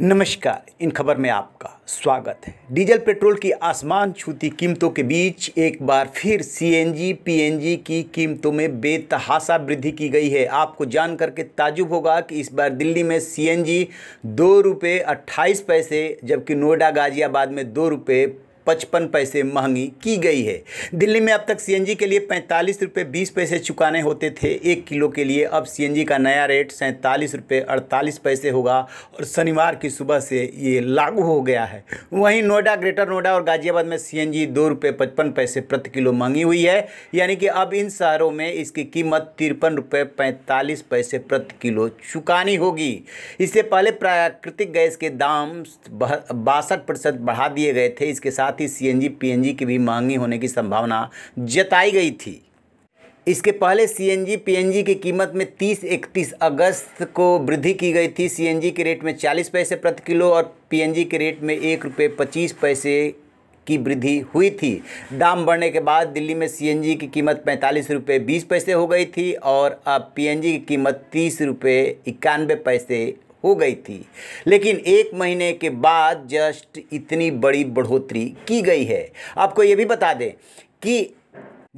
नमस्कार इन खबर में आपका स्वागत है डीजल पेट्रोल की आसमान छूती कीमतों के बीच एक बार फिर सीएनजी पीएनजी की कीमतों में बेतहासा वृद्धि की गई है आपको जान करके ताजुब होगा कि इस बार दिल्ली में सीएनजी दो रुपये अट्ठाईस पैसे जबकि नोएडा गाज़ियाबाद में दो रुपये पचपन पैसे महंगी की गई है दिल्ली में अब तक सीएनजी के लिए पैंतालीस रुपये बीस पैसे चुकाने होते थे एक किलो के लिए अब सीएनजी का नया रेट सैंतालीस रुपये अड़तालीस पैसे होगा और शनिवार की सुबह से ये लागू हो गया है वहीं नोएडा ग्रेटर नोएडा और गाजियाबाद में सी दो रुपये पचपन पैसे प्रति किलो महंगी हुई है यानी कि अब इन शहरों में इसकी कीमत तिरपन रुपये पैंतालीस पैसे प्रति किलो चुकानी होगी इससे पहले प्राकृतिक गैस के दाम बासठ प्रतिशत बढ़ा दिए गए थे इसके साथ साथ ही सीएनजी पीएनजी की भी महंगी होने की संभावना जताई गई थी इसके पहले सीएनजी पीएनजी की कीमत में 30 इकतीस अगस्त को वृद्धि की गई थी सीएनजी के रेट में 40 पैसे प्रति किलो और पीएनजी के रेट में एक रुपये पच्चीस पैसे की वृद्धि हुई थी दाम बढ़ने के बाद दिल्ली में सीएनजी की कीमत पैंतालीस रुपये बीस पैसे हो गई थी और अब पीएनजी की कीमत तीस रुपये इक्यानवे पैसे हो गई थी लेकिन एक महीने के बाद जस्ट इतनी बड़ी बढ़ोतरी की गई है आपको ये भी बता दें कि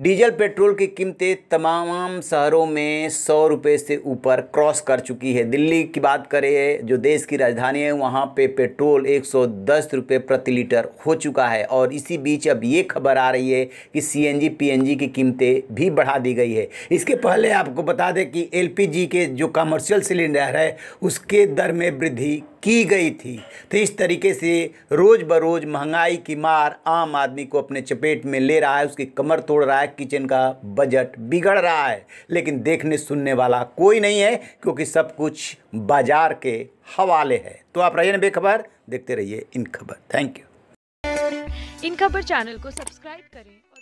डीजल पेट्रोल की कीमतें तमाम शहरों में सौ रुपये से ऊपर क्रॉस कर चुकी है दिल्ली की बात करें जो देश की राजधानी है वहाँ पे पेट्रोल एक सौ दस रुपये प्रति लीटर हो चुका है और इसी बीच अब ये खबर आ रही है कि सीएनजी पीएनजी की कीमतें भी बढ़ा दी गई है इसके पहले आपको बता दें कि एलपीजी के जो कमर्शियल सिलेंडर है उसके दर में वृद्धि की गई थी तो इस तरीके से रोज़ बरोज़ महंगाई की मार आम आदमी को अपने चपेट में ले रहा है उसकी कमर तोड़ रहा है किचन का बजट बिगड़ रहा है लेकिन देखने सुनने वाला कोई नहीं है क्योंकि सब कुछ बाजार के हवाले है तो आप रहिए बेखबर देखते रहिए इन खबर थैंक यू इन खबर चैनल को सब्सक्राइब करें